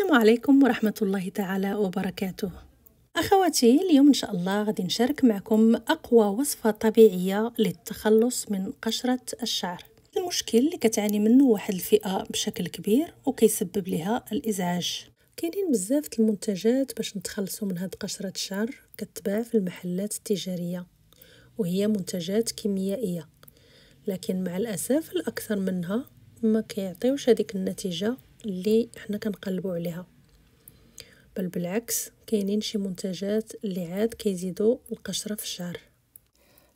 السلام عليكم ورحمة الله تعالى وبركاته أخواتي اليوم إن شاء الله غادي نشارك معكم أقوى وصفة طبيعية للتخلص من قشرة الشعر المشكل اللي كتعاني منه واحد الفئة بشكل كبير وكيسبب لها الإزعاج كاينين بزاف المنتجات باش نتخلصوا من هاد قشرة الشعر كتباع في المحلات التجارية وهي منتجات كيميائية لكن مع الأسف الأكثر منها ما كيعطيوش هذيك النتيجة اللي حنا كنقلبوا عليها بل بالعكس كاينين شي منتجات اللي عاد كيزيدوا القشره في الشعر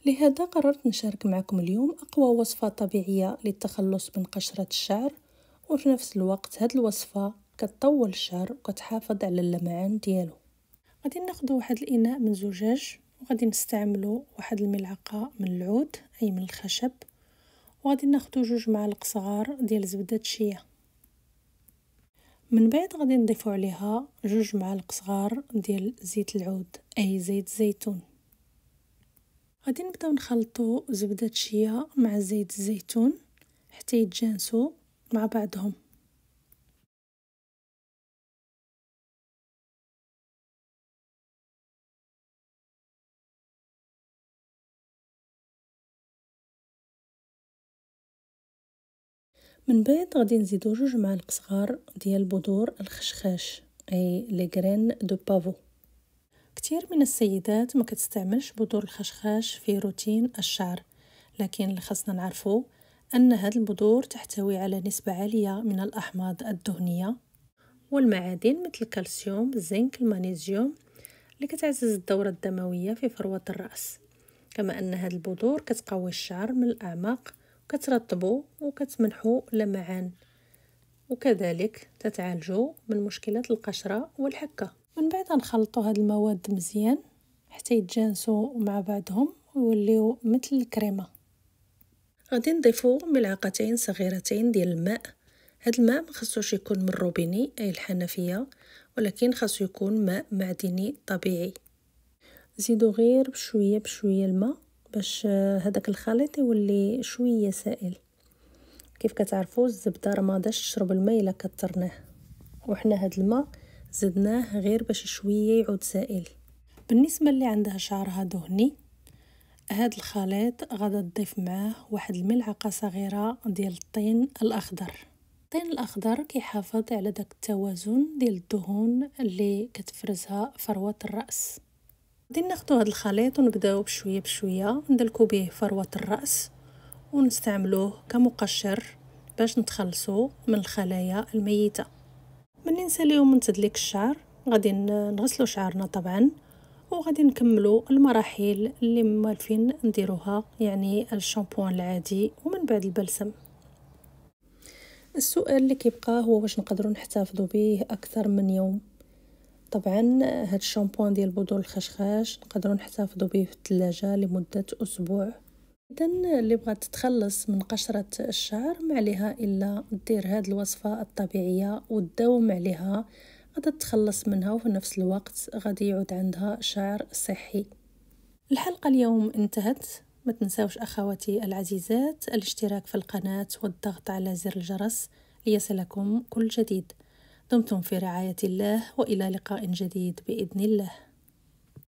لهذا قررت نشارك معكم اليوم اقوى وصفه طبيعيه للتخلص من قشره الشعر وفي نفس الوقت هاد الوصفه كتطول الشعر وكتحافظ على اللمعان ديالو غادي ناخذ واحد الاناء من زجاج وغادي نستعملو واحد الملعقه من العود اي من الخشب وغادي ناخذ جوج معالق صغار ديال زبده الشيا من بعد غادي نضيفو عليها جوج معالق صغار ديال زيت العود اي زيت الزيتون غادي نبداو نخلطو زبده الشيا مع زيت الزيتون حتى يتجانسوا مع بعضهم من بعد غادي نزيدو جوج معالق صغار ديال بذور الخشخاش اي لي غرين دو بافو كثير من السيدات ما كتستعملش بذور الخشخاش في روتين الشعر لكن اللي خاصنا نعرفو ان هاد البذور تحتوي على نسبه عاليه من الاحماض الدهنيه والمعادن مثل الكالسيوم الزنك المغنيسيوم اللي كتعزز الدوره الدمويه في فروه الراس كما ان هاد البذور كتقوي الشعر من الاعماق كترطبوا وكتمنحوا لمعان وكذلك تتعالجوا من مشكلة القشرة والحكة من بعد نخلطوا هاد المواد مزيان حتى يتجانسوا مع بعضهم ويوليو مثل الكريمة غادي نضيفو ملعقتين صغيرتين ديال الماء هاد الماء ما خصوش يكون من الروبيني اي الحنفية ولكن خصو يكون ماء معدني طبيعي زيدو غير بشويه بشويه الماء باش آه، هذاك الخليط يولي شويه سائل كيف كتعرفوا الزبده راه ما داش تشرب الماء الا كثرناه وحنا هاد الماء زدناه غير باش شويه يعود سائل بالنسبه اللي عندها شعرها دهني هاد الخليط غدا تضيف معاه واحد الملعقه صغيره ديال الطين الاخضر الطين الاخضر كيحافظ على داك التوازن ديال الدهون اللي كتفرزها فروه الراس غادي ناخدو هذا الخليط ونبداو بشويه بشويه ندلكو به فروه الراس ونستعملوه كمقشر باش نتخلصو من الخلايا الميته ملي نساليو من تدليك الشعر غادي نغسلو شعرنا طبعا وغادي نكملو المراحل اللي مالفين نديروها يعني الشامبوان العادي ومن بعد البلسم السؤال اللي كيبقى هو واش نقدروا نحتفظوا به اكثر من يوم طبعا هاد الشامبوان ديال بذور الخشخاش نقدروا نحتفظوا به في الثلاجه لمده اسبوع اذا اللي بغات تتخلص من قشره الشعر ما عليها الا دير هاد الوصفه الطبيعيه وتداوم عليها غادي تتخلص منها وفي نفس الوقت غادي يعود عندها شعر صحي الحلقه اليوم انتهت ما تنساوش اخواتي العزيزات الاشتراك في القناه والضغط على زر الجرس ليصلكم كل جديد دمتم في رعاية الله وإلى لقاء جديد بإذن الله